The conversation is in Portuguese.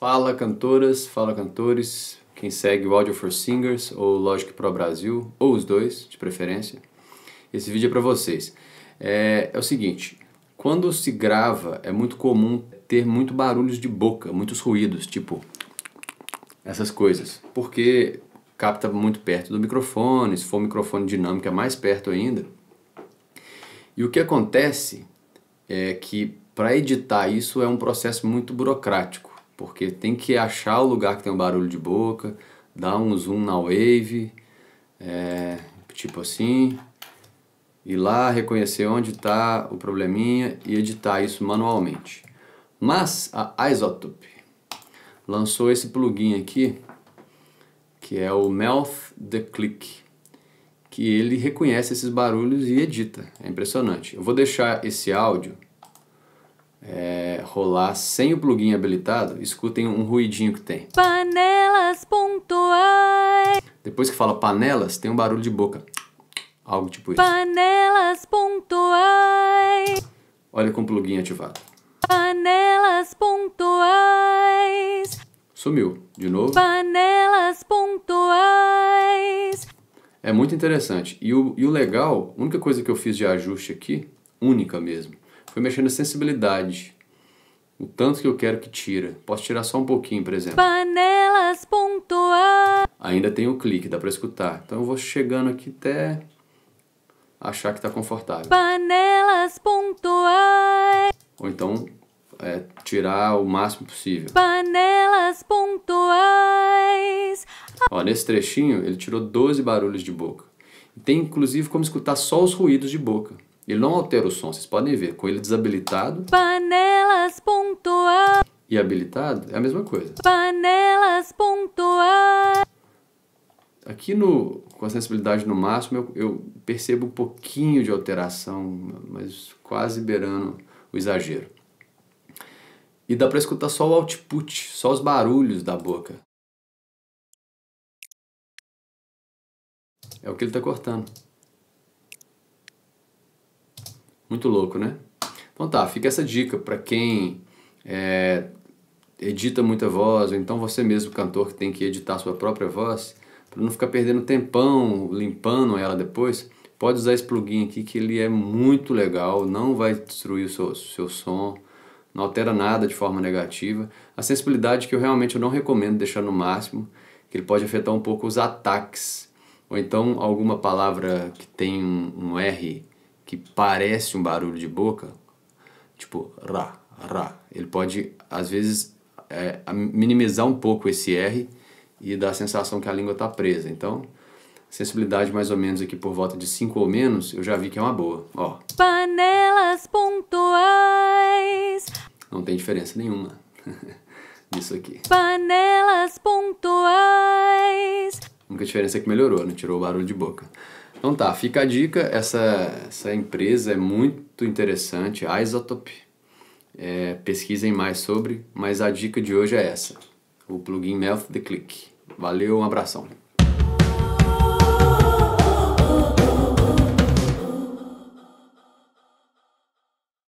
Fala cantoras, fala cantores, quem segue o Audio for Singers ou Logic Pro Brasil, ou os dois, de preferência. Esse vídeo é para vocês. É, é o seguinte, quando se grava é muito comum ter muito barulhos de boca, muitos ruídos, tipo essas coisas, porque capta muito perto do microfone, se for um microfone dinâmico é mais perto ainda. E o que acontece é que para editar isso é um processo muito burocrático porque tem que achar o lugar que tem um barulho de boca, dar um zoom na wave, é, tipo assim, ir lá reconhecer onde está o probleminha e editar isso manualmente. Mas a Isotope lançou esse plugin aqui, que é o Mouth the Click, que ele reconhece esses barulhos e edita. É impressionante. Eu vou deixar esse áudio é, rolar sem o plugin habilitado, escutem um ruidinho que tem. Panelas pontuais. Depois que fala panelas, tem um barulho de boca. Algo tipo isso. Panelas pontuais. Olha com o plugin ativado. Panelas pontuais. Sumiu. De novo. Panelas pontuais. É muito interessante. E o, e o legal, a única coisa que eu fiz de ajuste aqui, única mesmo, foi mexer na sensibilidade. O tanto que eu quero que tira. Posso tirar só um pouquinho, por exemplo. Panelas pontuais. Ainda tem o clique, dá para escutar. Então eu vou chegando aqui até achar que está confortável. Panelas pontuais. Ou então é, tirar o máximo possível. Panelas pontuais. Ó, nesse trechinho ele tirou 12 barulhos de boca. Tem inclusive como escutar só os ruídos de boca. Ele não altera o som, vocês podem ver, com ele desabilitado. Panelas E habilitado é a mesma coisa. Panelas Aqui no, com a sensibilidade no máximo eu, eu percebo um pouquinho de alteração, mas quase beirando o exagero. E dá para escutar só o output, só os barulhos da boca. É o que ele está cortando. Muito louco, né? Então tá, fica essa dica para quem é, edita muita voz, ou então você mesmo, cantor, que tem que editar sua própria voz, para não ficar perdendo tempão limpando ela depois, pode usar esse plugin aqui que ele é muito legal, não vai destruir o seu, seu som, não altera nada de forma negativa. A sensibilidade que eu realmente eu não recomendo deixar no máximo, que ele pode afetar um pouco os ataques, ou então alguma palavra que tem um, um R que parece um barulho de boca, tipo ra, ra. Ele pode, às vezes, é, minimizar um pouco esse R e dar a sensação que a língua está presa. Então, sensibilidade mais ou menos aqui por volta de 5 ou menos, eu já vi que é uma boa. Ó. Panelas pontuais. Não tem diferença nenhuma. Isso aqui. Panelas pontuais única diferença é que melhorou, né? Tirou o barulho de boca. Então tá, fica a dica, essa, essa empresa é muito interessante, a Isotope. É, pesquisem mais sobre, mas a dica de hoje é essa, o plugin Melt the Click. Valeu, um abração.